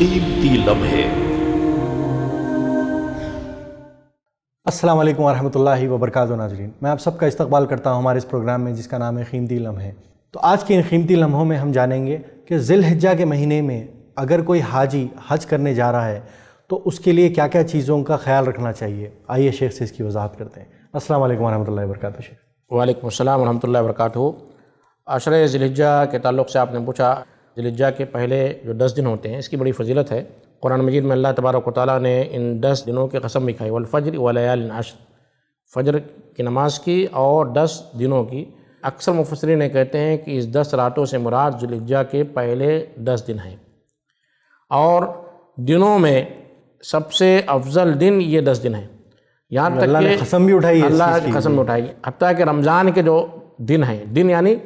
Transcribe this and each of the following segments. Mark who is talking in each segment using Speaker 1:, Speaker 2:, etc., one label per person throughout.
Speaker 1: कीमती लम्हे अस्सलाम वालेकुम वरहमतुल्लाहि नाजरीन मैं आप सबका इस्तकबाल करता हूं हमारे इस प्रोग्राम में जिसका नाम है कीमती लम्हे तो आज के इन कीमती लम्हों में हम जानेंगे कि जिलहजा के महीने में अगर कोई हाजी हज करने जा रहा है तो उसके लिए क्या क्या चीज़ों का
Speaker 2: ख्याल रखना चाहिए आइए शेख से इसकी वजाहत करते हैं असल वरहमल वरहमतुल्लाहि वबरकातु शेख वालेकुम अस्सलाम वरहमतुल्लाहि अशर जिलहजा के ताल्लुक से आपने पूछा जिलज्जा के पहले जो दस दिन होते हैं इसकी बड़ी फजीलत है कुरान मजीद में अल्लाह तबारक ताली ने इन दस दिनों की कसम भी खाई वलफ़जर वलयाल फ़जर की नमाज की और दस दिनों की अक्सर मुफसरी ने कहते हैं कि इस दस रातों से मुराद जुलज्जा के पहले दस दिन हैं और दिनों में सबसे अफजल दिन ये दस दिन है यहाँ तक कसम भी उठाई अल्लाह कसम उठाई हत्या के रमज़ान के जो दिन हैं दिन यानी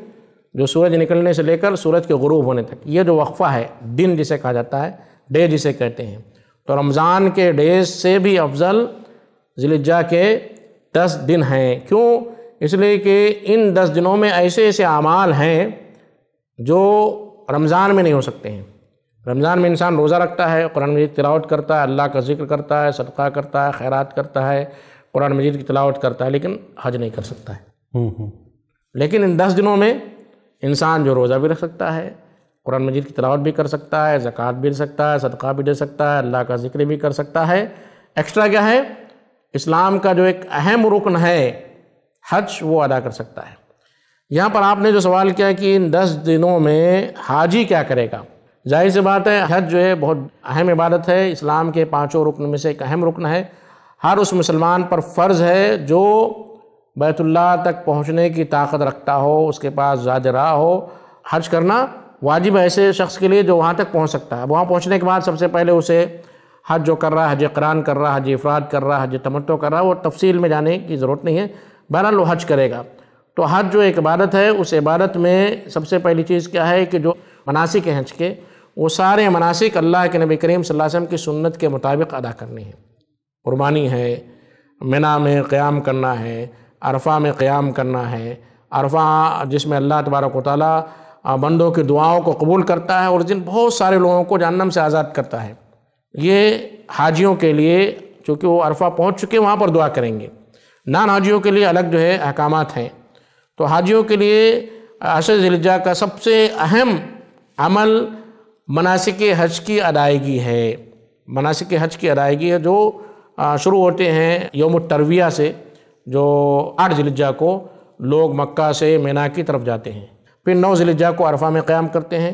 Speaker 2: जो सूरज निकलने से लेकर सूरज के गुरूब होने तक ये जो वक्फ़ा है दिन जिसे कहा जाता है डे जिसे कहते हैं तो रमज़ान के डे से भी अफजल ज़िलजा के दस दिन हैं क्यों इसलिए कि इन दस दिनों में ऐसे ऐसे अमाल हैं जो रमज़ान में नहीं हो सकते हैं रमज़ान में इंसान रोज़ा रखता है कुरान मजीद तलावट करता है अल्लाह का जिक्र करता है सदका करता है खैरात करता है कुरान मजीद की तलावट करता है लेकिन हज नहीं कर सकता है हम्म, हम्म। लेकिन इन दस दिनों में इंसान जो रोज़ा भी रख सकता है कुरान मजीद की तलावत भी कर सकता है ज़क़़त भी दे सकता है सदका भी दे सकता है अल्लाह का जिक्र भी कर सकता है एक्स्ट्रा क्या है इस्लाम का जो एक अहम रुकन है हज वो अदा कर सकता है यहाँ पर आपने जो सवाल किया कि इन दस दिनों में हाजी क्या करेगा जाहिर सी बात है हज जो है बहुत अहम इबादत है इस्लाम के पाँचों रुकन में से एक अहम रुकन है हर उस मुसलमान पर फ़र्ज़ है जो बैतुल्ला तक पहुँचने की ताकत रखता हो उसके पास ज़्यादा रहा हो हज करना वाजिब ऐसे शख्स के लिए जो वहाँ तक पहुँच सकता है वहाँ पहुँचने के बाद सबसे पहले उसे हज जो कर रहा है हज करान कर रहा है हज अफराद कर रहा है हज तमत्तो कर रहा है वो तफसील में जाने की ज़रूरत नहीं है बहरहाल वो हज करेगा तो हज जो एक इबादत है उस इबादत में सबसे पहली चीज़ क्या है कि जो मनासिक हैं हज के वो सारे मनासिक अल्लाह के नबी करीम वसम की सुन्नत के मुताबिक अदा करनी है कुर्बानी है मिना में क़्याम करना है अरफा में क़्याम करना है अरफा जिसमें अल्लाह तबारक ताली बंदों की दुआओं को कबूल करता है और जिन बहुत सारे लोगों को जानम से आज़ाद करता है ये हाजियों के लिए चूँकि वो अरफा पहुँच चुके वहाँ पर दुआ करेंगे नान हाजियों के लिए अलग जो है अहकाम हैं तो हाजियों के लिए अशर जिलजा का सबसे अहम अमल मनासिक हज की अदायगी है मनासिक हज की अदायगी है जो शुरू होते हैं योम तरविया से जो आठ जिलजा को लोग मक्का से मीना की तरफ जाते हैं फिर नौ जिलजा को अरफा में क़्याम करते हैं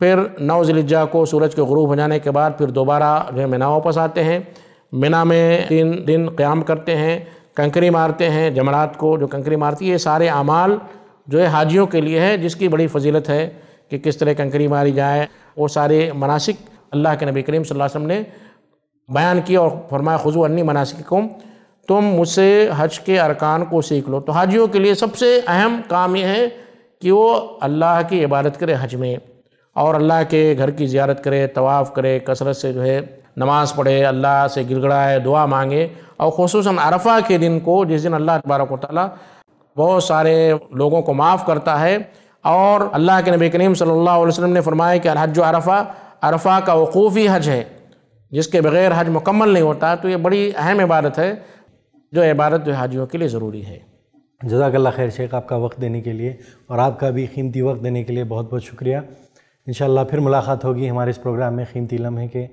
Speaker 2: फिर नौ जिलजा को सूरज के गरूब हो जाने के बाद फिर दोबारा जो है मीना वापस आते हैं मीना में तीन दिन क़्याम करते हैं कंकरी मारते हैं जमरात को जो कंकरी मारती है ये सारे अमाल जो है हाजियों के लिए है जिसकी बड़ी फजीलत है कि किस तरह कंकरी मारी जाए वो सारे मनासिक अल्लाह के नबी करीम वसल्लम ने बयान किया और फरमाया खुजू अन्नी को तुम मुझसे हज के अरकान को सीख लो तो हाजियों के लिए सबसे अहम काम यह है कि वो अल्लाह की इबादत करे हज में और अल्लाह के घर की ज्यारत करे तवाफ़ करे कसरत से जो है नमाज़ पढ़े अल्लाह से गिड़गड़ाए दुआ मांगे और खसूस अरफा के दिन को जिस दिन अल्लाह तबारक ताली बहुत सारे लोगों को माफ़ करता है और अल्लाह के नबी करीम सल्लल्लाहु अलैहि वसल्लम ने फरमाया कि हज अरफा अरफा का वकूफ़ी हज है जिसके बग़ैर हज मुकम्मल नहीं होता तो ये बड़ी अहम इबादत है जो इबारत जो हाजियों के लिए ज़रूरी है जजाकल्ला खैर शेख आपका
Speaker 1: वक्त देने के लिए और आपका भी कीमती वक्त देने के लिए बहुत बहुत शुक्रिया इन फिर मुलाकात होगी हमारे इस प्रोग्राम में कीमती लम्हे के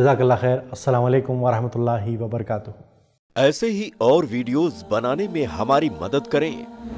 Speaker 1: जजाकल्ला खैर असलकम वरहमल वबरक ऐसे ही और वीडियोज़ बनाने में हमारी मदद करें